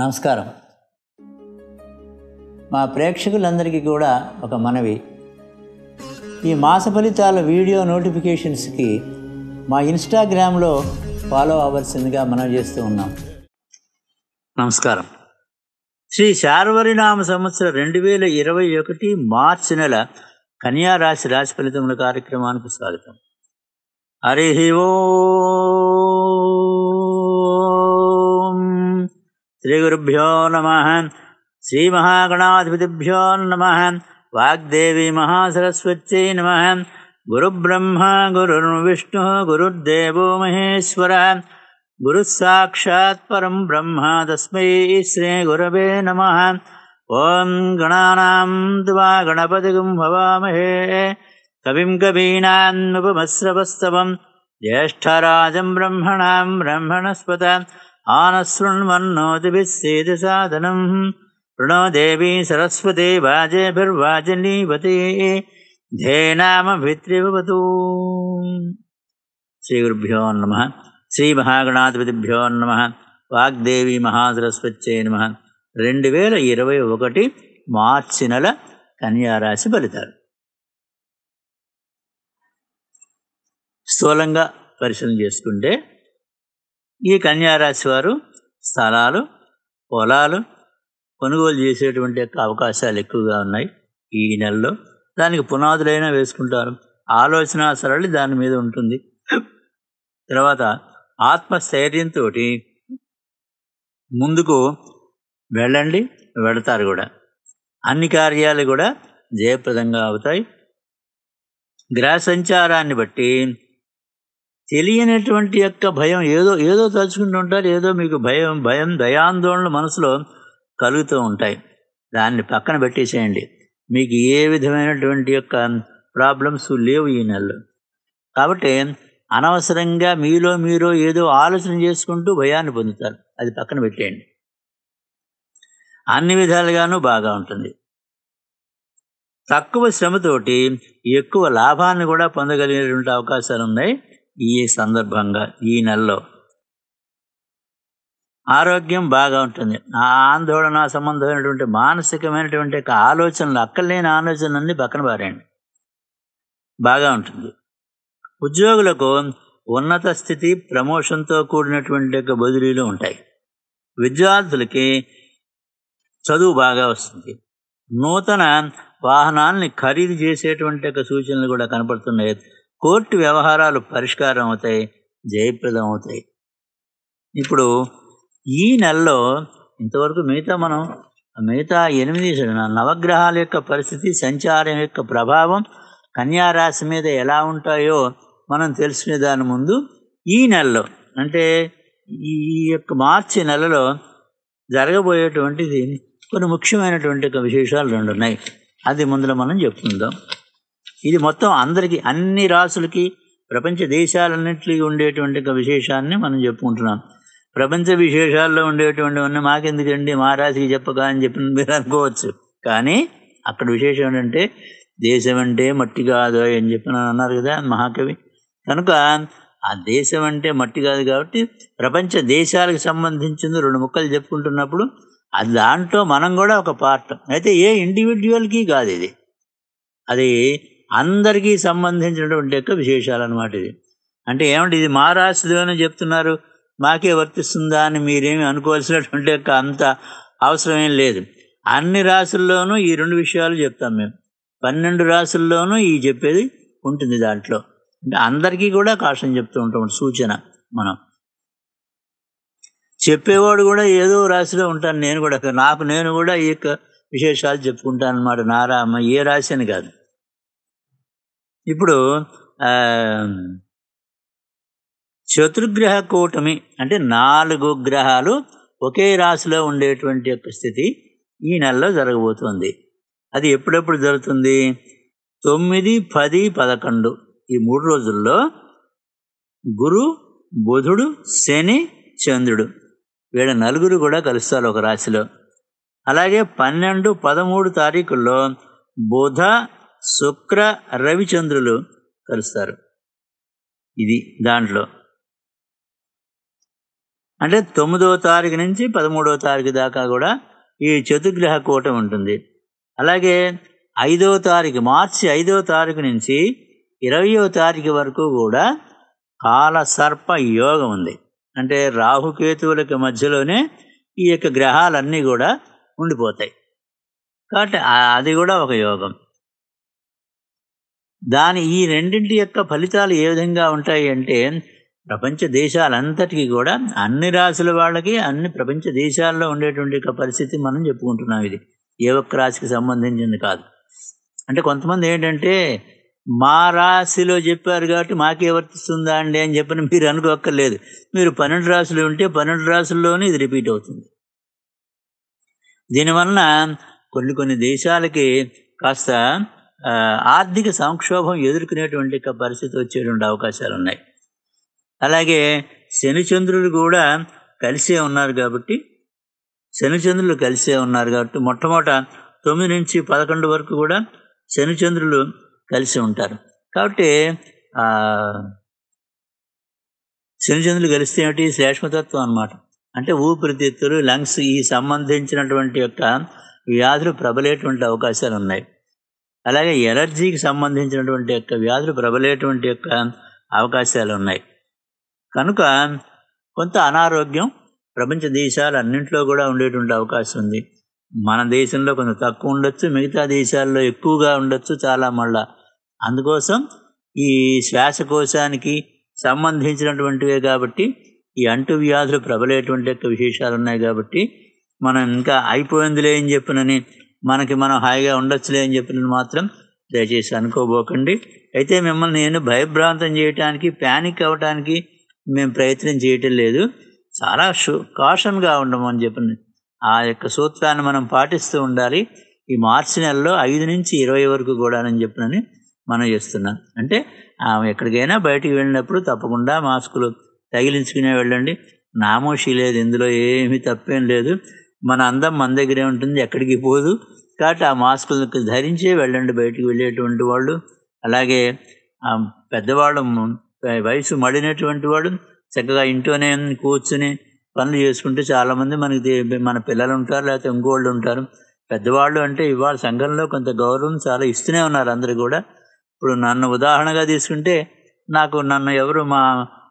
నమస్కారం మా ప్రేక్షకులందరికీ కూడా ఒక మనవి ఈ మాస ఫలితాల వీడియో నోటిఫికేషన్స్కి మా ఇన్స్టాగ్రామ్లో ఫాలో అవ్వాల్సిందిగా మనం చేస్తూ ఉన్నాం నమస్కారం శ్రీ శార్వరినామ సంవత్సరం రెండు వేల ఇరవై ఒకటి మార్చి నెల రాశి రాశి ఫలితముల కార్యక్రమానికి స్వాగతం హరి ఓ श्रीगुरुभ्यो नमः श्रीमहागणाधिपतिभ्यो नमः वाग्देवी महासरस्वत्यै नमः गुरुब्रह्मा गुरुर्विष्णुः गुरुर्देवो महेश्वरः गुरुस्साक्षात् परं ब्रह्मा तस्मै श्रीगुरवे नमः ॐ गणानां द्वा गणपतिगुं भवामहे कविं कवीनान्नुपमस्रवस्तवम् ज्येष्ठराजं ब्रह्मणां ब्रह्मणस्पत आनशृण्वन्नोदिभिः साधनम् प्रणो देवी सरस्वती वाजेभिर्वाजनीवती ध्येनामभित्रिभवतु श्रीगुरुभ्यो శ్రీ శ్రీమహాగణాధిపతిభ్యో నమ వాగ్దేవి మహాసరస్వత్యై నమ రెండు వేల ఇరవై ఒకటి మార్చి నెల కన్యారాశి ఫలితాలు స్థూలంగా పరిశీలన చేసుకుంటే ఈ కన్యారాశి వారు స్థలాలు పొలాలు కొనుగోలు చేసేటువంటి యొక్క అవకాశాలు ఎక్కువగా ఉన్నాయి ఈ నెలలో దానికి పునాదులైనా వేసుకుంటారు ఆలోచన సరళి దాని మీద ఉంటుంది తర్వాత ఆత్మస్థైర్యంతో ముందుకు వెళ్ళండి వెళతారు కూడా అన్ని కార్యాలు కూడా జయప్రదంగా అవుతాయి గ్రహ సంచారాన్ని బట్టి తెలియనటువంటి యొక్క భయం ఏదో ఏదో తలుచుకుంటూ ఉంటారు ఏదో మీకు భయం భయం దయాందోళనలు మనసులో కలుగుతూ ఉంటాయి దాన్ని పక్కన పెట్టేసేయండి మీకు ఏ విధమైనటువంటి యొక్క ప్రాబ్లమ్స్ లేవు ఈ నెలలో కాబట్టి అనవసరంగా మీలో మీరు ఏదో ఆలోచన చేసుకుంటూ భయాన్ని పొందుతారు అది పక్కన పెట్టేయండి అన్ని విధాలుగానూ బాగా ఉంటుంది తక్కువ శ్రమతోటి ఎక్కువ లాభాన్ని కూడా పొందగలిగినటువంటి అవకాశాలు ఉన్నాయి ఈ సందర్భంగా ఈ నెలలో ఆరోగ్యం బాగా ఉంటుంది నా ఆందోళన సంబంధమైనటువంటి మానసికమైనటువంటి ఆలోచనలు అక్కర్లేని ఆలోచనలన్నీ పక్కన పారాయండి బాగా ఉంటుంది ఉద్యోగులకు ఉన్నత స్థితి ప్రమోషన్తో కూడినటువంటి యొక్క బదిలీలు ఉంటాయి విద్యార్థులకి చదువు బాగా వస్తుంది నూతన వాహనాల్ని ఖరీదు చేసేటువంటి యొక్క సూచనలు కూడా కనపడుతున్నాయి కోర్టు వ్యవహారాలు పరిష్కారం అవుతాయి జయప్రదం అవుతాయి ఇప్పుడు ఈ నెలలో ఇంతవరకు మిగతా మనం మిగతా ఎనిమిది నవగ్రహాల యొక్క పరిస్థితి సంచారం యొక్క ప్రభావం కన్యారాశి మీద ఎలా ఉంటాయో మనం తెలుసుకునే దాని ముందు ఈ నెలలో అంటే ఈ యొక్క మార్చి నెలలో జరగబోయేటువంటిది కొన్ని ముఖ్యమైనటువంటి విశేషాలు రెండు ఉన్నాయి అది ముందులో మనం చెప్పుకుందాం ఇది మొత్తం అందరికీ అన్ని రాసులకి ప్రపంచ దేశాలన్నింటికి ఉండేటువంటి విశేషాన్ని మనం చెప్పుకుంటున్నాం ప్రపంచ విశేషాల్లో ఉండేటువంటి ఉన్న మాకెందుకండి మా రాశికి చెప్పక అని చెప్పి మీరు అనుకోవచ్చు కానీ అక్కడ విశేషం ఏంటంటే దేశం అంటే మట్టి కాదు అని చెప్పిన అన్నారు కదా మహాకవి కనుక ఆ దేశం అంటే మట్టి కాదు కాబట్టి ప్రపంచ దేశాలకు సంబంధించింది రెండు ముక్కలు చెప్పుకుంటున్నప్పుడు అది దాంట్లో మనం కూడా ఒక పార్ట్ అయితే ఏ ఇండివిజువల్కి కాదు ఇది అది అందరికీ సంబంధించినటువంటి యొక్క విశేషాలు అనమాట ఇది అంటే ఏమంటే ఇది మా అని చెప్తున్నారు మాకే వర్తిస్తుందా అని మీరేమి అనుకోవాల్సినటువంటి యొక్క అంత అవసరమేం లేదు అన్ని రాసుల్లోనూ ఈ రెండు విషయాలు చెప్తాం మేము పన్నెండు రాసుల్లోనూ ఈ చెప్పేది ఉంటుంది దాంట్లో అంటే అందరికీ కూడా కాషం చెప్తూ ఉంటాం సూచన మనం చెప్పేవాడు కూడా ఏదో రాశిలో ఉంటాను నేను కూడా నాకు నేను కూడా ఈ యొక్క విశేషాలు చెప్పుకుంటాను అనమాట నారామ ఏ రాశి అని కాదు ఇప్పుడు చతుర్గ్రహ కూటమి అంటే నాలుగు గ్రహాలు ఒకే రాశిలో ఉండేటువంటి యొక్క స్థితి ఈ నెలలో జరగబోతోంది అది ఎప్పుడెప్పుడు జరుగుతుంది తొమ్మిది పది పదకొండు ఈ మూడు రోజుల్లో గురు బుధుడు శని చంద్రుడు వీళ్ళ నలుగురు కూడా కలుస్తారు ఒక రాశిలో అలాగే పన్నెండు పదమూడు తారీఖుల్లో బుధ శుక్ర రవిచంద్రులు కలుస్తారు ఇది దాంట్లో అంటే తొమ్మిదవ తారీఖు నుంచి పదమూడవ తారీఖు దాకా కూడా ఈ చతుర్గ్రహ కూట ఉంటుంది అలాగే ఐదవ తారీఖు మార్చి ఐదవ తారీఖు నుంచి ఇరవయో తారీఖు వరకు కూడా కాల సర్ప యోగం ఉంది అంటే రాహుకేతువులకి మధ్యలోనే ఈ యొక్క గ్రహాలన్నీ కూడా ఉండిపోతాయి కాబట్టి అది కూడా ఒక యోగం దాని ఈ రెండింటి యొక్క ఫలితాలు ఏ విధంగా ఉంటాయి అంటే ప్రపంచ దేశాలంతటికీ కూడా అన్ని రాశుల వాళ్ళకి అన్ని ప్రపంచ దేశాల్లో ఉండేటువంటి యొక్క పరిస్థితి మనం చెప్పుకుంటున్నాం ఇది ఏ ఒక్క రాశికి సంబంధించింది కాదు అంటే కొంతమంది ఏంటంటే మా రాశిలో చెప్పారు కాబట్టి మాకే వర్తిస్తుందా అండి అని చెప్పని మీరు అనుకోక్కర్లేదు మీరు పన్నెండు రాశులు ఉంటే పన్నెండు రాశుల్లోనే ఇది రిపీట్ అవుతుంది దీనివలన కొన్ని కొన్ని దేశాలకి కాస్త ఆర్థిక సంక్షోభం ఎదుర్కొనేటువంటి పరిస్థితి వచ్చేటువంటి అవకాశాలు ఉన్నాయి అలాగే శనిచంద్రులు కూడా కలిసే ఉన్నారు కాబట్టి శనిచంద్రులు కలిసే ఉన్నారు కాబట్టి మొట్టమొదట తొమ్మిది నుంచి పదకొండు వరకు కూడా శనిచంద్రులు కలిసి ఉంటారు కాబట్టి శనిచంద్రులు కలిస్తే ఏమిటి శ్లేష్మతత్వం అనమాట అంటే ఊపిరితిత్తులు లంగ్స్ ఈ సంబంధించినటువంటి యొక్క వ్యాధులు ప్రబలేటువంటి అవకాశాలు ఉన్నాయి అలాగే ఎలర్జీకి సంబంధించినటువంటి యొక్క వ్యాధులు ప్రబలేటువంటి యొక్క అవకాశాలు ఉన్నాయి కనుక కొంత అనారోగ్యం ప్రపంచ దేశాలు అన్నింటిలో కూడా ఉండేటువంటి అవకాశం ఉంది మన దేశంలో కొంత తక్కువ ఉండొచ్చు మిగతా దేశాల్లో ఎక్కువగా ఉండొచ్చు చాలా మళ్ళా అందుకోసం ఈ శ్వాసకోశానికి సంబంధించినటువంటివే కాబట్టి ఈ అంటు వ్యాధులు ప్రబలేటువంటి యొక్క విశేషాలు ఉన్నాయి కాబట్టి మనం ఇంకా అయిపోయిందిలే అని చెప్పినని మనకి మనం హాయిగా ఉండొచ్చులే అని చెప్పిన మాత్రం దయచేసి అనుకోబోకండి అయితే మిమ్మల్ని నేను భయభ్రాంతం చేయటానికి ప్యానిక్ అవ్వటానికి మేము ప్రయత్నం చేయటం లేదు చాలా షు కాషన్గా ఉండమని చెప్పిన ఆ యొక్క సూత్రాన్ని మనం పాటిస్తూ ఉండాలి ఈ మార్చి నెలలో ఐదు నుంచి ఇరవై వరకు కూడానని చెప్పినని మనం చేస్తున్నాం అంటే ఎక్కడికైనా బయటికి వెళ్ళినప్పుడు తప్పకుండా మాస్కులు తగిలించుకునే వెళ్ళండి నామోషి లేదు ఇందులో ఏమీ తప్పేం లేదు మన అందం మన దగ్గరే ఉంటుంది ఎక్కడికి పోదు కాబట్టి ఆ మాస్కులకు ధరించి వెళ్ళండి బయటికి వెళ్ళేటువంటి వాళ్ళు అలాగే పెద్దవాళ్ళు వయసు మడినటువంటి వాడు చక్కగా ఇంట్లోనే కూర్చుని పనులు చేసుకుంటే చాలామంది మనకి మన పిల్లలు ఉంటారు లేకపోతే ఇంకోళ్ళు ఉంటారు పెద్దవాళ్ళు అంటే ఇవాళ సంఘంలో కొంత గౌరవం చాలా ఇస్తూనే ఉన్నారు అందరు కూడా ఇప్పుడు నన్ను ఉదాహరణగా తీసుకుంటే నాకు నన్ను ఎవరు మా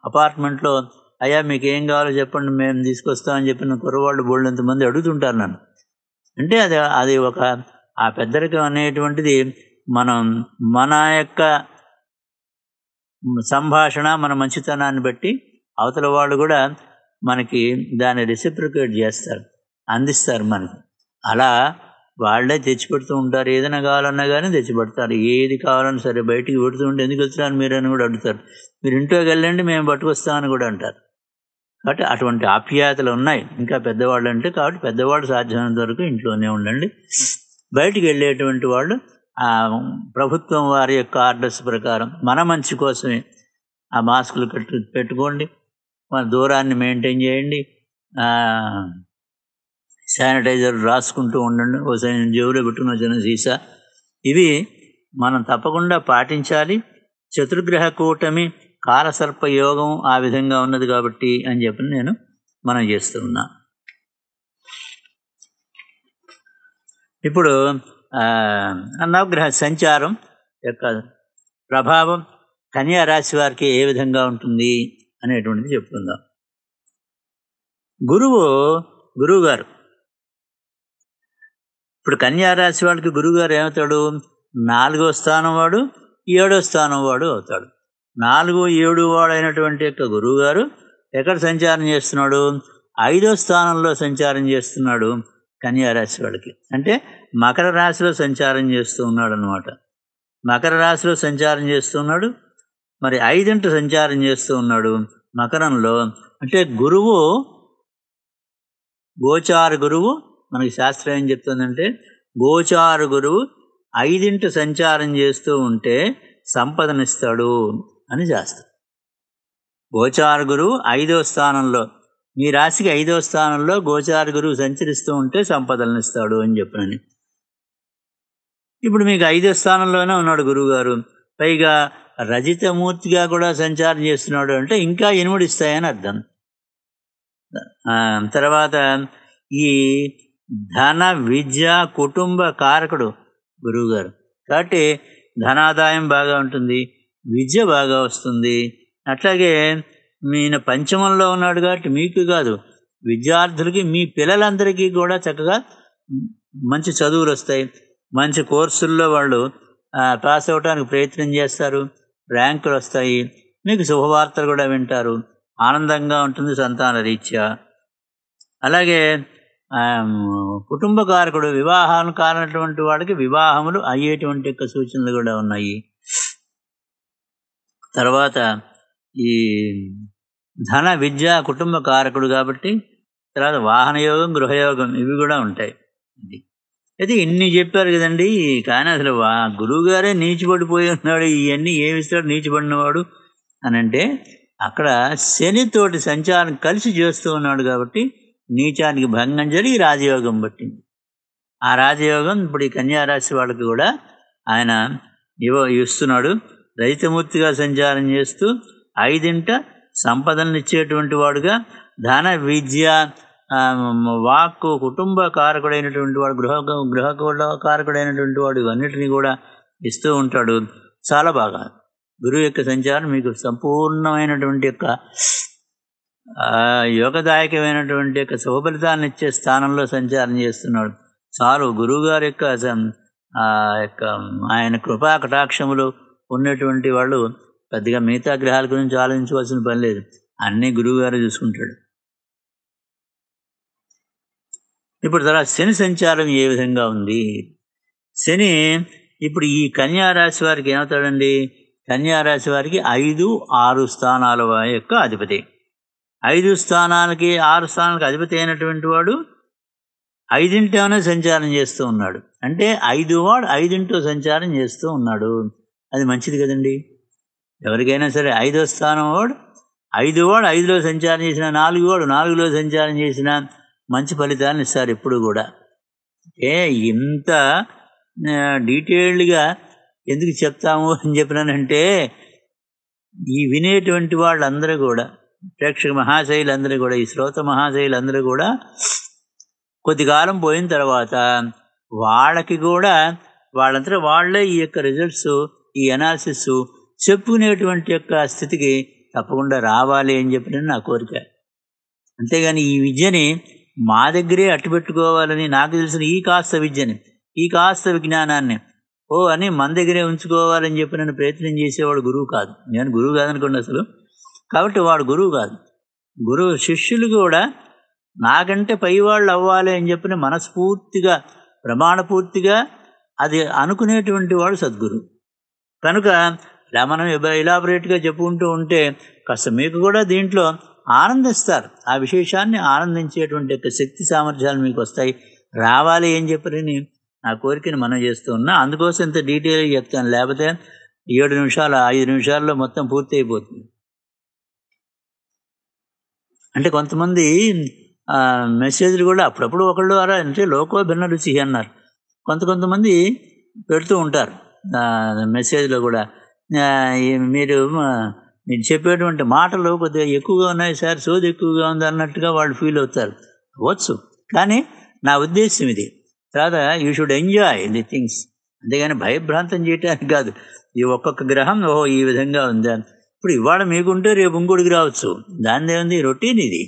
అపార్ట్మెంట్లో అయ్యా మీకు ఏం కావాలో చెప్పండి మేము తీసుకొస్తామని చెప్పిన కుర్రవాళ్ళు మంది అడుగుతుంటారు నన్ను అంటే అది అది ఒక ఆ పెద్దరికం అనేటువంటిది మనం మన యొక్క సంభాషణ మన మంచితనాన్ని బట్టి అవతల వాళ్ళు కూడా మనకి దాన్ని రెసిప్రికేట్ చేస్తారు అందిస్తారు మనకి అలా వాళ్ళే తెచ్చిపెడుతూ ఉంటారు ఏదైనా కావాలన్నా కానీ తెచ్చిపెడతారు ఏది కావాలన్నా సరే బయటికి పెడుతూ ఉంటే ఎందుకు వచ్చినా మీరు అని కూడా అడుగుతారు మీరు ఇంట్లోకి వెళ్ళండి మేము పట్టుకొస్తామని కూడా అంటారు కాబట్టి అటువంటి ఆప్యాయతలు ఉన్నాయి ఇంకా పెద్దవాళ్ళు అంటే కాబట్టి పెద్దవాళ్ళు సాధ్యమైనంత వరకు ఇంట్లోనే ఉండండి బయటికి వెళ్ళేటువంటి వాళ్ళు ప్రభుత్వం వారి యొక్క ఆర్డర్స్ ప్రకారం మన మంచి కోసమే ఆ మాస్కులు కట్టు పెట్టుకోండి మన దూరాన్ని మెయింటైన్ చేయండి శానిటైజర్ రాసుకుంటూ ఉండండి ఒకసారి జేబులో పెట్టుకుని వచ్చిన సీసా ఇవి మనం తప్పకుండా పాటించాలి చతుర్గ్రహ కూటమి కాలసర్ప యోగం ఆ విధంగా ఉన్నది కాబట్టి అని చెప్పి నేను మనం చేస్తూ ఉన్నా ఇప్పుడు నవగ్రహ సంచారం యొక్క ప్రభావం కన్యా రాశి వారికి ఏ విధంగా ఉంటుంది అనేటువంటిది చెప్పుకుందాం గురువు గురువుగారు ఇప్పుడు కన్యా రాశి వాళ్ళకి గురువుగారు ఏమవుతాడు నాలుగో స్థానం వాడు ఏడో స్థానం వాడు అవుతాడు నాలుగు ఏడు వాడైనటువంటి యొక్క గురువు గారు ఎక్కడ సంచారం చేస్తున్నాడు ఐదో స్థానంలో సంచారం చేస్తున్నాడు కన్యారాశి వాళ్ళకి అంటే మకర రాశిలో సంచారం చేస్తూ ఉన్నాడు అనమాట మకర రాశిలో సంచారం చేస్తున్నాడు మరి ఐదింట సంచారం చేస్తూ ఉన్నాడు మకరంలో అంటే గురువు గోచార గురువు మనకి శాస్త్రం ఏం చెప్తుందంటే గోచార గురువు ఐదింట సంచారం చేస్తూ ఉంటే సంపదనిస్తాడు అని శాస్త్రం గోచార గురువు ఐదో స్థానంలో మీ రాశికి ఐదో స్థానంలో గోచార గురువు సంచరిస్తూ ఉంటే సంపదలను ఇస్తాడు అని చెప్పినని ఇప్పుడు మీకు ఐదో స్థానంలోనే ఉన్నాడు గురువుగారు పైగా రజితమూర్తిగా కూడా సంచారం చేస్తున్నాడు అంటే ఇంకా ఇస్తాయని అర్థం తర్వాత ఈ ధన విద్య కుటుంబ కారకుడు గురువుగారు కాబట్టి ధనాదాయం బాగా ఉంటుంది విద్య బాగా వస్తుంది అట్లాగే నేను పంచమంలో ఉన్నాడు కాబట్టి మీకు కాదు విద్యార్థులకి మీ పిల్లలందరికీ కూడా చక్కగా మంచి చదువులు వస్తాయి మంచి కోర్సుల్లో వాళ్ళు పాస్ అవడానికి ప్రయత్నం చేస్తారు ర్యాంకులు వస్తాయి మీకు శుభవార్తలు కూడా వింటారు ఆనందంగా ఉంటుంది సంతాన రీత్యా అలాగే కుటుంబ కారకుడు వివాహానికి కానటువంటి వాడికి వివాహములు అయ్యేటువంటి యొక్క సూచనలు కూడా ఉన్నాయి తర్వాత ఈ ధన విద్య కుటుంబ కారకుడు కాబట్టి తర్వాత వాహనయోగం గృహయోగం ఇవి కూడా ఉంటాయి అయితే ఇన్ని చెప్పారు కదండి కానీ అసలు వా గురువుగారే నీచిపడిపోయి ఉన్నాడు ఇవన్నీ ఏమిస్తాడు నీచిపడినవాడు అని అంటే అక్కడ శనితోటి సంచారం కలిసి చేస్తూ ఉన్నాడు కాబట్టి నీచానికి భంగం జరిగి రాజయోగం పట్టింది ఆ రాజయోగం ఇప్పుడు ఈ కన్యారాశి వాళ్ళకి కూడా ఆయన ఇవ్వ ఇస్తున్నాడు రైతుమూర్తిగా సంచారం చేస్తూ ఐదింట ఇచ్చేటువంటి వాడుగా ధన విద్య వాక్కు కుటుంబ కారకుడైనటువంటి వాడు గృహ గృహ కారకుడైనటువంటి వాడు ఇవన్నిటిని కూడా ఇస్తూ ఉంటాడు చాలా బాగా గురువు యొక్క సంచారం మీకు సంపూర్ణమైనటువంటి యొక్క యోగదాయకమైనటువంటి యొక్క శుభఫలితాన్ని ఇచ్చే స్థానంలో సంచారం చేస్తున్నాడు చాలు గురువుగారి యొక్క యొక్క ఆయన కృపా కటాక్షములు ఉన్నటువంటి వాళ్ళు పెద్దగా మిగతా గ్రహాల గురించి ఆలోచించవలసిన పని లేదు అన్నీ గురువుగారు చూసుకుంటాడు ఇప్పుడు తర్వాత శని సంచారం ఏ విధంగా ఉంది శని ఇప్పుడు ఈ రాశి వారికి ఏమవుతాడండి రాశి వారికి ఐదు ఆరు స్థానాల యొక్క అధిపతి ఐదు స్థానాలకి ఆరు స్థానాలకి అధిపతి అయినటువంటి వాడు ఐదింటిలోనే సంచారం చేస్తూ ఉన్నాడు అంటే ఐదు వాడు ఐదింటో సంచారం చేస్తూ ఉన్నాడు అది మంచిది కదండి ఎవరికైనా సరే ఐదో స్థానం వాడు ఐదు వాడు ఐదులో సంచారం చేసిన నాలుగు వాడు నాలుగులో సంచారం చేసిన మంచి ఫలితాలను ఇస్తారు ఎప్పుడు కూడా ఏ ఇంత డీటెయిల్డ్గా ఎందుకు చెప్తాము అని చెప్పినానంటే ఈ వినేటువంటి వాళ్ళందరూ కూడా ప్రేక్షక మహాశైలందరూ కూడా ఈ శ్రోత మహాశైలందరూ కూడా కొద్దికాలం పోయిన తర్వాత వాళ్ళకి కూడా వాళ్ళంతా వాళ్ళే ఈ యొక్క రిజల్ట్స్ ఈ అనాలిసిస్ చెప్పుకునేటువంటి యొక్క స్థితికి తప్పకుండా రావాలి అని చెప్పిన నా కోరిక అంతేగాని ఈ విద్యని మా దగ్గరే అట్టుపెట్టుకోవాలని నాకు తెలిసిన ఈ కాస్త విద్యని ఈ కాస్త విజ్ఞానాన్ని ఓ అని మన దగ్గరే ఉంచుకోవాలని చెప్పి నన్ను ప్రయత్నం చేసేవాడు గురువు కాదు నేను గురువు కాదనుకోండి అసలు కాబట్టి వాడు గురువు కాదు గురువు శిష్యులు కూడా నాకంటే పైవాళ్ళు అవ్వాలి అని చెప్పిన మనస్ఫూర్తిగా ప్రమాణపూర్తిగా అది అనుకునేటువంటి వాడు సద్గురు కనుక ఇలా మనం ఎలాబరేట్గా చెప్పుకుంటూ ఉంటే కాస్త మీకు కూడా దీంట్లో ఆనందిస్తారు ఆ విశేషాన్ని ఆనందించేటువంటి యొక్క శక్తి సామర్థ్యాలు మీకు వస్తాయి రావాలి ఏం చెప్పరని నా కోరికను మనం చేస్తూ ఉన్నా అందుకోసం ఇంత డీటెయిల్గా చెప్తాను లేకపోతే ఏడు నిమిషాలు ఐదు నిమిషాల్లో మొత్తం పూర్తి అయిపోతుంది అంటే కొంతమంది మెసేజ్లు కూడా అప్పుడప్పుడు ఒకళ్ళు వారా అంటే లోకో భిన్న రుచి అన్నారు కొంత కొంతమంది పెడుతూ ఉంటారు మెసేజ్లో కూడా మీరు మీరు చెప్పేటువంటి మాటలు కొద్దిగా ఎక్కువగా ఉన్నాయి సార్ సోది ఎక్కువగా ఉంది అన్నట్టుగా వాళ్ళు ఫీల్ అవుతారు అవ్వచ్చు కానీ నా ఉద్దేశం ఇది తర్వాత you should enjoy the things అంతేగాని భయభ్రాంతం చేయటానికి కాదు ఈ ఒక్కొక్క గ్రహం ఓహో ఈ విధంగా ఉంది ఇప్పుడు ఇవాళ మీకుంటే రేపు ఇంకోటికి రావచ్చు దాని ఉంది రొటీన్ ఇది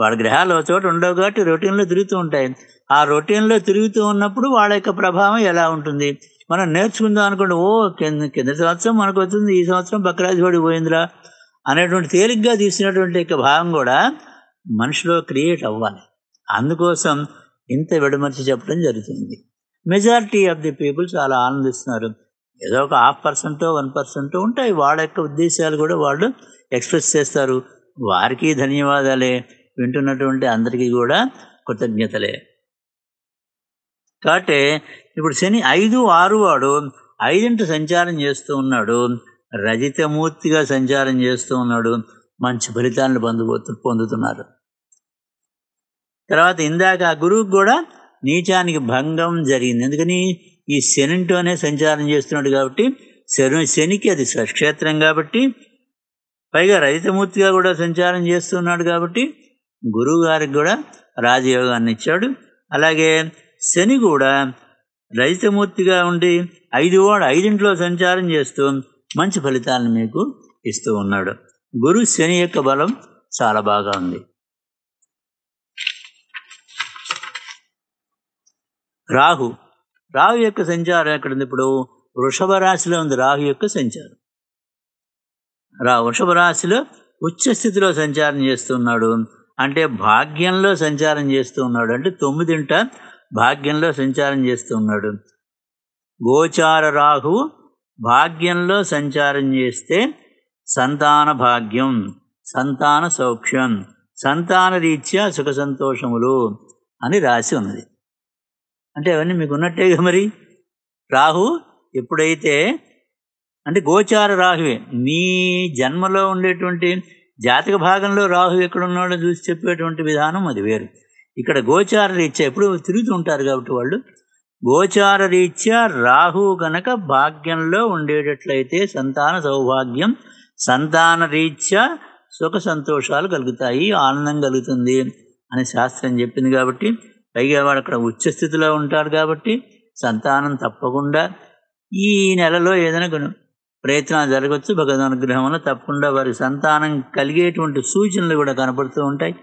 వాళ్ళ గ్రహాలు ఒక చోట ఉండవు కాబట్టి రొటీన్లో తిరుగుతూ ఉంటాయి ఆ రొటీన్లో తిరుగుతూ ఉన్నప్పుడు వాళ్ళ యొక్క ప్రభావం ఎలా ఉంటుంది మనం నేర్చుకుందాం అనుకోండి ఓ కింద కింద సంవత్సరం మనకు వచ్చింది ఈ సంవత్సరం బక్రాజువాడి పోయిందిరా అనేటువంటి తేలిగ్గా తీసినటువంటి యొక్క భావం కూడా మనిషిలో క్రియేట్ అవ్వాలి అందుకోసం ఇంత విడమర్చి చెప్పడం జరుగుతుంది మెజారిటీ ఆఫ్ ది పీపుల్ చాలా ఆనందిస్తున్నారు ఏదో ఒక హాఫ్ పర్సెంట్ వన్ పర్సెంట్ ఉంటాయి వాళ్ళ యొక్క ఉద్దేశాలు కూడా వాళ్ళు ఎక్స్ప్రెస్ చేస్తారు వారికి ధన్యవాదాలే వింటున్నటువంటి అందరికీ కూడా కృతజ్ఞతలే కాబట్టి ఇప్పుడు శని ఐదు ఆరు వాడు ఐదింటి సంచారం చేస్తూ ఉన్నాడు రజితమూర్తిగా సంచారం చేస్తూ ఉన్నాడు మంచి ఫలితాలను పొందుబోతు పొందుతున్నారు తర్వాత ఇందాక ఆ గురువుకు కూడా నీచానికి భంగం జరిగింది ఎందుకని ఈ శనింటోనే సంచారం చేస్తున్నాడు కాబట్టి శని శనికి అది సక్షేత్రం కాబట్టి పైగా రజితమూర్తిగా కూడా సంచారం చేస్తున్నాడు కాబట్టి గురువు గారికి కూడా రాజయోగాన్ని ఇచ్చాడు అలాగే శని కూడా రజితమూర్తిగా ఉండి ఐదు వాడు ఐదింట్లో సంచారం చేస్తూ మంచి ఫలితాలను మీకు ఇస్తూ ఉన్నాడు గురు శని యొక్క బలం చాలా బాగా ఉంది రాహు రాహు యొక్క సంచారం ఎక్కడ ఉంది ఇప్పుడు వృషభ రాశిలో ఉంది రాహు యొక్క సంచారం రా వృషభ రాశిలో ఉచ్చస్థితిలో సంచారం చేస్తున్నాడు అంటే భాగ్యంలో సంచారం చేస్తూ ఉన్నాడు అంటే తొమ్మిదింట భాగ్యంలో సంచారం చేస్తూ ఉన్నాడు గోచార రాహు భాగ్యంలో సంచారం చేస్తే సంతాన భాగ్యం సంతాన సౌఖ్యం సంతాన రీత్యా సుఖ సంతోషములు అని రాసి ఉన్నది అంటే అవన్నీ మీకు ఉన్నట్టేగా మరి రాహు ఎప్పుడైతే అంటే గోచార రాహువే మీ జన్మలో ఉండేటువంటి జాతక భాగంలో రాహు ఎక్కడున్నాడో చూసి చెప్పేటువంటి విధానం అది వేరు ఇక్కడ గోచార రీత్యా ఎప్పుడు తిరుగుతుంటారు కాబట్టి వాళ్ళు గోచార రీత్యా రాహు గనక భాగ్యంలో ఉండేటట్లయితే సంతాన సౌభాగ్యం సంతాన రీత్యా సుఖ సంతోషాలు కలుగుతాయి ఆనందం కలుగుతుంది అని శాస్త్రం చెప్పింది కాబట్టి పైగా వాడు అక్కడ ఉచ్చస్థితిలో ఉంటాడు కాబట్టి సంతానం తప్పకుండా ఈ నెలలో ఏదైనా ప్రయత్నాలు జరగవచ్చు భగవద్ అనుగ్రహంలో తప్పకుండా వారి సంతానం కలిగేటువంటి సూచనలు కూడా కనపడుతూ ఉంటాయి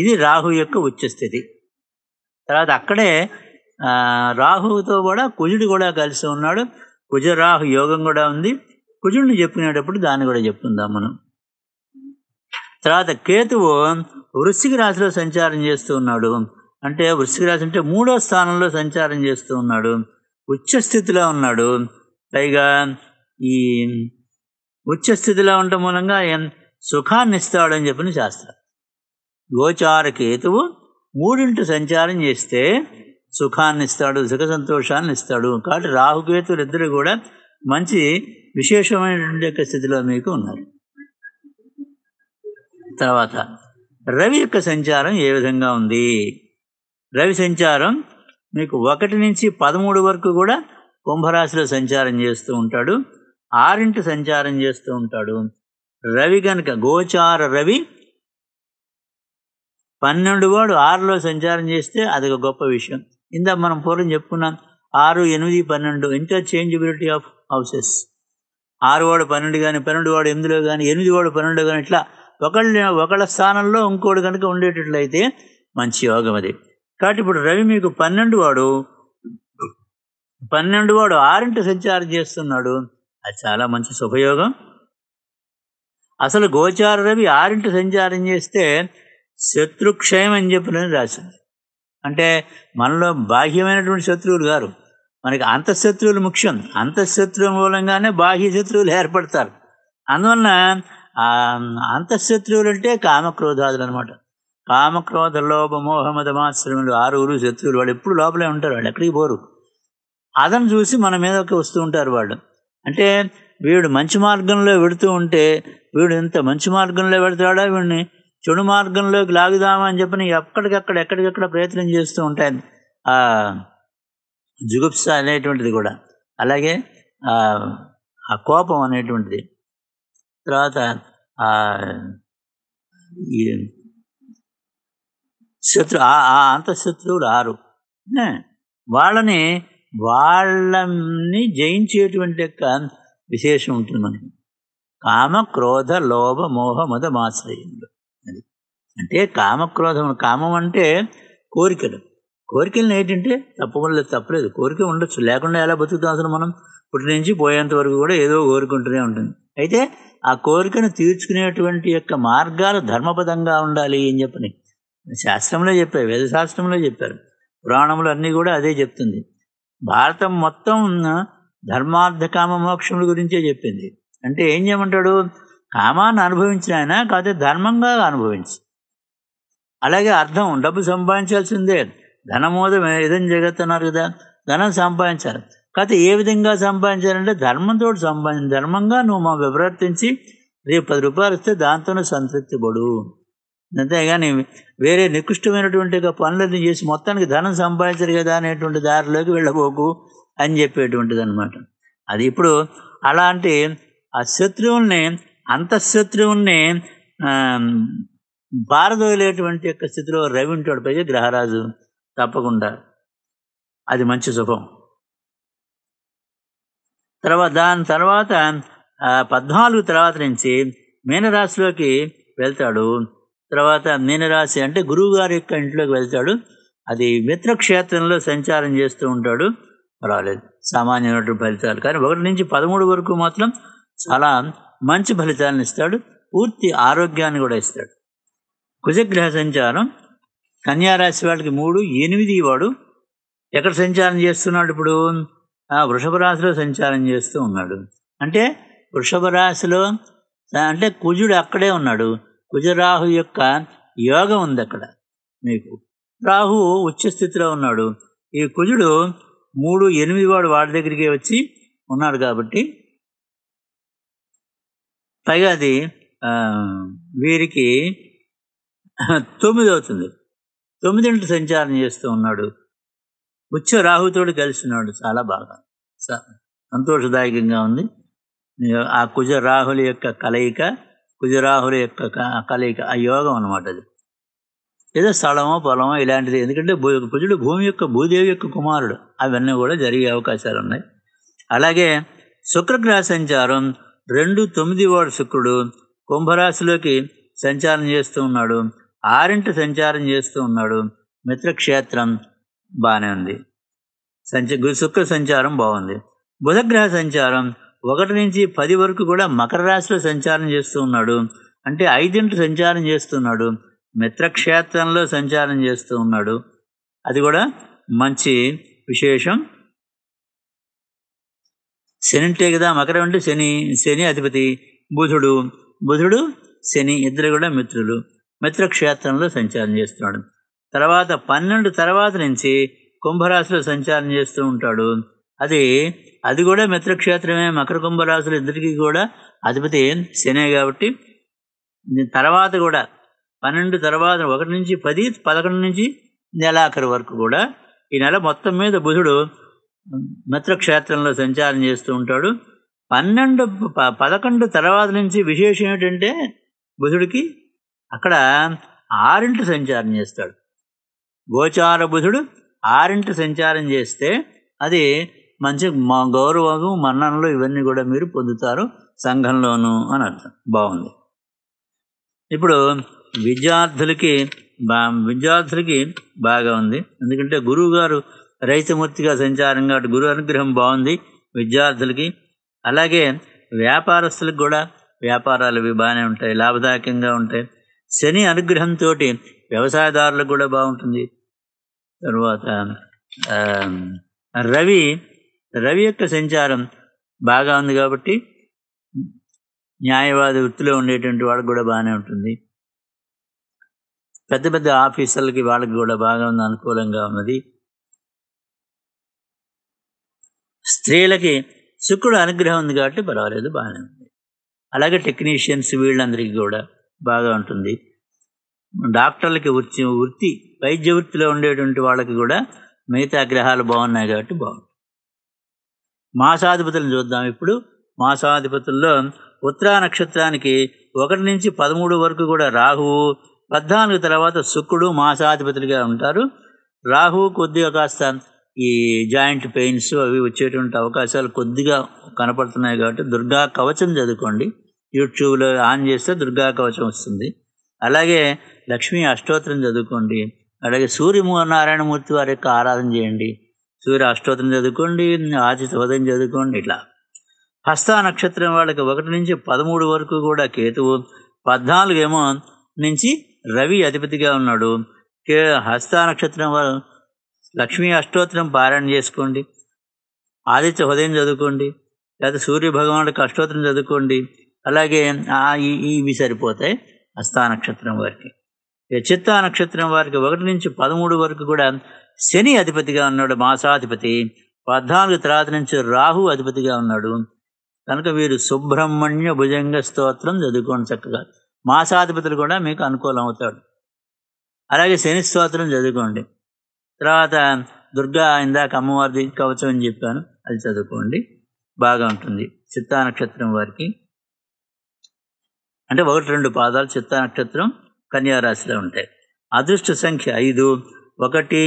ఇది రాహు యొక్క ఉచ్చస్థితి తర్వాత అక్కడే రాహువుతో కూడా కుజుడు కూడా కలిసి ఉన్నాడు కుజరాహు యోగం కూడా ఉంది కుజుడిని చెప్పుకునేటప్పుడు దాన్ని కూడా చెప్పుకుందాం మనం తర్వాత కేతువు వృశ్చిక రాశిలో సంచారం చేస్తూ ఉన్నాడు అంటే వృశ్చిక రాశి అంటే మూడో స్థానంలో సంచారం చేస్తూ ఉన్నాడు ఉచ్చస్థితిలో ఉన్నాడు పైగా ఈ ఉచ్చస్థితిలో ఉండటం మూలంగా సుఖాన్ని ఇస్తాడని చెప్పిన శాస్త్రం గోచార కేతువు మూడింటి సంచారం చేస్తే సుఖాన్ని ఇస్తాడు సుఖ సంతోషాన్ని ఇస్తాడు కాబట్టి రాహుకేతువులు ఇద్దరు కూడా మంచి విశేషమైనటువంటి యొక్క స్థితిలో మీకు ఉన్నారు తర్వాత రవి యొక్క సంచారం ఏ విధంగా ఉంది రవి సంచారం మీకు ఒకటి నుంచి పదమూడు వరకు కూడా కుంభరాశిలో సంచారం చేస్తూ ఉంటాడు ఆరింటి సంచారం చేస్తూ ఉంటాడు రవి కనుక గోచార రవి పన్నెండు వాడు ఆరులో సంచారం చేస్తే అది ఒక గొప్ప విషయం ఇందా మనం పూర్వం చెప్పుకున్నాం ఆరు ఎనిమిది పన్నెండు ఇంటర్చేంజబిలిటీ ఆఫ్ హౌసెస్ ఆరు వాడు పన్నెండు కానీ పన్నెండు వాడు ఎనిమిదిలో కానీ ఎనిమిది వాడు పన్నెండు కానీ ఇట్లా ఒకళ్ళ ఒకళ్ళ స్థానంలో ఇంకోడు కనుక ఉండేటట్లయితే మంచి యోగం అది కాబట్టి ఇప్పుడు రవి మీకు పన్నెండు వాడు పన్నెండు వాడు ఆరింటి సంచారం చేస్తున్నాడు అది చాలా మంచి శుభయోగం అసలు గోచార రవి ఆరింటి సంచారం చేస్తే శత్రుక్షయం అని చెప్పిన రాసింది అంటే మనలో బాహ్యమైనటువంటి శత్రువులు గారు మనకి అంతఃశత్రువులు ముఖ్యం అంతఃశత్రువు మూలంగానే బాహ్య శత్రువులు ఏర్పడతారు అందువలన అంతఃశత్రువులు అంటే కామక్రోధాదులు అనమాట కామక్రోధ లోభ మోహమదమాశ్రములు ఆరుగురు శత్రువులు వాళ్ళు ఎప్పుడు లోపలే ఉంటారు వాళ్ళు ఎక్కడికి పోరు అతను చూసి మన మీదకి వస్తూ ఉంటారు వాళ్ళు అంటే వీడు మంచి మార్గంలో పెడుతూ ఉంటే వీడు ఇంత మంచి మార్గంలో పెడతాడా వీడిని చెడు మార్గంలోకి లాగుదామని చెప్పిన ఎక్కడికక్కడ ఎక్కడికక్కడ ప్రయత్నం చేస్తూ ఉంటాయి ఆ జుగుప్స అనేటువంటిది కూడా అలాగే ఆ కోపం అనేటువంటిది తర్వాత శత్రు ఆ అంతఃశత్రువులు ఆరు వాళ్ళని వాళ్ళని జయించేటువంటి యొక్క విశేషం ఉంటుంది మనకి కామ క్రోధ లోభ మోహ మద మాశ్రయంలో అది అంటే కామక్రోధం కామం అంటే కోరికలు కోరికలను ఏంటంటే తప్పకుండా తప్పలేదు కోరిక ఉండొచ్చు లేకుండా ఎలా బతుకుతాం అసలు మనం ఇప్పటి నుంచి పోయేంత వరకు కూడా ఏదో కోరుకుంటూనే ఉంటుంది అయితే ఆ కోరికను తీర్చుకునేటువంటి యొక్క మార్గాలు ధర్మపదంగా ఉండాలి అని చెప్పని శాస్త్రంలో చెప్పారు వేదశాస్త్రంలో చెప్పారు పురాణములు అన్నీ కూడా అదే చెప్తుంది భారతం మొత్తం ధర్మార్థకామ మోక్షముల గురించే చెప్పింది అంటే ఏం చేయమంటాడు కామాన్ని అనుభవించిన ఆయన కాకపోతే ధర్మంగా అనుభవించి అలాగే అర్థం డబ్బు సంపాదించాల్సిందే ధనమోదం ఏదైనా జరుగుతున్నారు కదా ధనం సంపాదించాలి కాకపోతే ఏ విధంగా సంపాదించాలంటే ధర్మంతో సంపాదించి ధర్మంగా నువ్వు మా వివర్తించి రేపు పది రూపాయలు ఇస్తే దాంతోనే సంతృప్తి పడు అంతేగాని వేరే నికృష్టమైనటువంటి పనులన్నీ చేసి మొత్తానికి ధనం సంపాదించరు కదా అనేటువంటి దారిలోకి వెళ్ళబోకు అని చెప్పేటువంటిది అనమాట అది ఇప్పుడు అలాంటి ఆ శత్రువుల్ని అంతఃశత్రువుని భారదోయలేటువంటి యొక్క స్థితిలో రవి ఉంటాడు పైగా గ్రహరాజు తప్పకుండా అది మంచి శుభం తర్వాత దాని తర్వాత పద్నాలుగు తర్వాత నుంచి మీనరాశిలోకి వెళ్తాడు తర్వాత మీనరాశి అంటే గురువు గారి యొక్క ఇంట్లోకి వెళ్తాడు అది మిత్రక్షేత్రంలో సంచారం చేస్తూ ఉంటాడు రాలేదు సామాన్యమైనటువంటి ఫలితాలు కానీ ఒకటి నుంచి పదమూడు వరకు మాత్రం చాలా మంచి ఫలితాలను ఇస్తాడు పూర్తి ఆరోగ్యాన్ని కూడా ఇస్తాడు కుజగ్రహ సంచారం కన్యారాశి వాళ్ళకి మూడు ఎనిమిది వాడు ఎక్కడ సంచారం చేస్తున్నాడు ఇప్పుడు ఆ వృషభ రాశిలో సంచారం చేస్తూ ఉన్నాడు అంటే వృషభ రాశిలో అంటే కుజుడు అక్కడే ఉన్నాడు కుజరాహు యొక్క యోగం ఉంది అక్కడ మీకు రాహు ఉచ్చ స్థితిలో ఉన్నాడు ఈ కుజుడు మూడు ఎనిమిది వాడు వాడి దగ్గరికి వచ్చి ఉన్నాడు కాబట్టి పైగా అది వీరికి తొమ్మిది అవుతుంది తొమ్మిదింటి సంచారం చేస్తూ ఉన్నాడు ఉచ్చ రాహుతోడు కలిసి ఉన్నాడు చాలా బాగా సంతోషదాయకంగా ఉంది ఆ కుజ రాహుల యొక్క కలయిక కుజరాహుల యొక్క కలయిక ఆ యోగం అనమాట అది ఏదో స్థలమో పొలమో ఇలాంటిది ఎందుకంటే భూ కుజుడు భూమి యొక్క భూదేవి యొక్క కుమారుడు అవన్నీ కూడా జరిగే అవకాశాలు ఉన్నాయి అలాగే శుక్రగ్రహ సంచారం రెండు తొమ్మిది వాడు శుక్రుడు కుంభరాశిలోకి సంచారం చేస్తూ ఉన్నాడు ఆరింట సంచారం చేస్తూ ఉన్నాడు మిత్రక్షేత్రం బాగానే ఉంది సంచ శుక్ర సంచారం బాగుంది బుధగ్రహ సంచారం ఒకటి నుంచి పది వరకు కూడా మకర రాశిలో సంచారం చేస్తూ ఉన్నాడు అంటే ఐదింట సంచారం చేస్తున్నాడు మిత్రక్షేత్రంలో సంచారం చేస్తూ ఉన్నాడు అది కూడా మంచి విశేషం శని అంటే కదా మకరం అంటే శని శని అధిపతి బుధుడు బుధుడు శని ఇద్దరు కూడా మిత్రులు మిత్రక్షేత్రంలో సంచారం చేస్తున్నాడు తర్వాత పన్నెండు తర్వాత నుంచి కుంభరాశిలో సంచారం చేస్తూ ఉంటాడు అది అది కూడా మిత్రక్షేత్రమే మకర కుంభరాశులు ఇద్దరికి కూడా అధిపతి శనే కాబట్టి తర్వాత కూడా పన్నెండు తర్వాత ఒకటి నుంచి పది పదకొండు నుంచి నెలాఖరు వరకు కూడా ఈ నెల మొత్తం మీద బుధుడు మిత్రక్షేత్రంలో సంచారం చేస్తూ ఉంటాడు పన్నెండు పదకొండు తర్వాత నుంచి విశేషం ఏమిటంటే బుధుడికి అక్కడ ఆరింటి సంచారం చేస్తాడు గోచార బుధుడు ఆరింటి సంచారం చేస్తే అది మంచి మా గౌరవం మన్ననలు ఇవన్నీ కూడా మీరు పొందుతారు సంఘంలోనూ అని అర్థం బాగుంది ఇప్పుడు విద్యార్థులకి బా విద్యార్థులకి బాగా ఉంది ఎందుకంటే గురువుగారు రైతుమూర్తిగా సంచారం అటు గురు అనుగ్రహం బాగుంది విద్యార్థులకి అలాగే వ్యాపారస్తులకు కూడా వ్యాపారాలు అవి బాగానే ఉంటాయి లాభదాయకంగా ఉంటాయి శని అనుగ్రహంతో వ్యవసాయదారులకు కూడా బాగుంటుంది తర్వాత రవి రవి యొక్క సంచారం బాగా ఉంది కాబట్టి న్యాయవాద వృత్తిలో ఉండేటువంటి వాళ్ళకి కూడా బాగానే ఉంటుంది పెద్ద పెద్ద ఆఫీసర్లకి వాళ్ళకి కూడా బాగా ఉంది అనుకూలంగా ఉన్నది స్త్రీలకి శుక్రుడు అనుగ్రహం ఉంది కాబట్టి పర్వాలేదు బాగానే ఉంది అలాగే టెక్నీషియన్స్ వీళ్ళందరికీ కూడా బాగా ఉంటుంది డాక్టర్లకి వృత్తి వృత్తి వైద్య వృత్తిలో ఉండేటువంటి వాళ్ళకి కూడా మిగతా గ్రహాలు బాగున్నాయి కాబట్టి బాగుంటుంది మాసాధిపతులను చూద్దాం ఇప్పుడు మాసాధిపతుల్లో ఉత్తరా నక్షత్రానికి ఒకటి నుంచి పదమూడు వరకు కూడా రాహువు పద్నాలుగు తర్వాత శుక్రుడు మాసాధిపతులుగా ఉంటారు రాహువు కొద్దిగా కాస్త ఈ జాయింట్ పెయిన్స్ అవి వచ్చేటువంటి అవకాశాలు కొద్దిగా కనపడుతున్నాయి కాబట్టి దుర్గా కవచం చదువుకోండి యూట్యూబ్లో ఆన్ చేస్తే దుర్గా కవచం వస్తుంది అలాగే లక్ష్మీ అష్టోత్తరం చదువుకోండి అలాగే సూర్య నారాయణమూర్తి వారి యొక్క ఆరాధన చేయండి సూర్య అష్టోత్తరం చదువుకోండి ఆచిత ఉదయం చదువుకోండి ఇట్లా హస్త నక్షత్రం వాళ్ళకి ఒకటి నుంచి పదమూడు వరకు కూడా కేతువు పద్నాలుగేమో నుంచి రవి అధిపతిగా ఉన్నాడు కే హస్త నక్షత్రం వాళ్ళు లక్ష్మీ అష్టోత్తరం పారాయణ చేసుకోండి ఆదిత్య హృదయం చదువుకోండి లేకపోతే సూర్య భగవానుడికి అష్టోత్తరం చదువుకోండి అలాగే ఇవి సరిపోతాయి అస్తా నక్షత్రం వారికి చిత్తా నక్షత్రం వారికి ఒకటి నుంచి పదమూడు వరకు కూడా శని అధిపతిగా ఉన్నాడు మాసాధిపతి పద్నాలుగు తర్వాత నుంచి రాహు అధిపతిగా ఉన్నాడు కనుక వీరు సుబ్రహ్మణ్య భుజంగ స్తోత్రం చదువుకోండి చక్కగా మాసాధిపతులు కూడా మీకు అనుకూలం అవుతాడు అలాగే శని స్తోత్రం చదువుకోండి తర్వాత దుర్గా ఇందాక అమ్మవారిది కవచం అని చెప్పాను అది చదువుకోండి బాగా ఉంటుంది చిత్తా నక్షత్రం వారికి అంటే ఒకటి రెండు పాదాలు చిత్తా నక్షత్రం కన్యారాశిలో ఉంటాయి అదృష్ట సంఖ్య ఐదు ఒకటి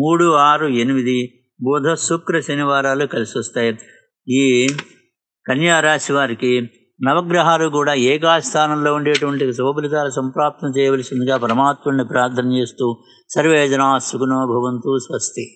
మూడు ఆరు ఎనిమిది బుధ శుక్ర శనివారాలు కలిసి వస్తాయి ఈ కన్యారాశి వారికి నవగ్రహాలు కూడా ఏకాస్థానంలో ఉండేటువంటి శుభఫలితాలు సంప్రాప్తం చేయవలసిందిగా పరమాత్ముడిని ప్రార్థన చేస్తూ సర్వేజనా సుఖనో భవంతు స్వస్తి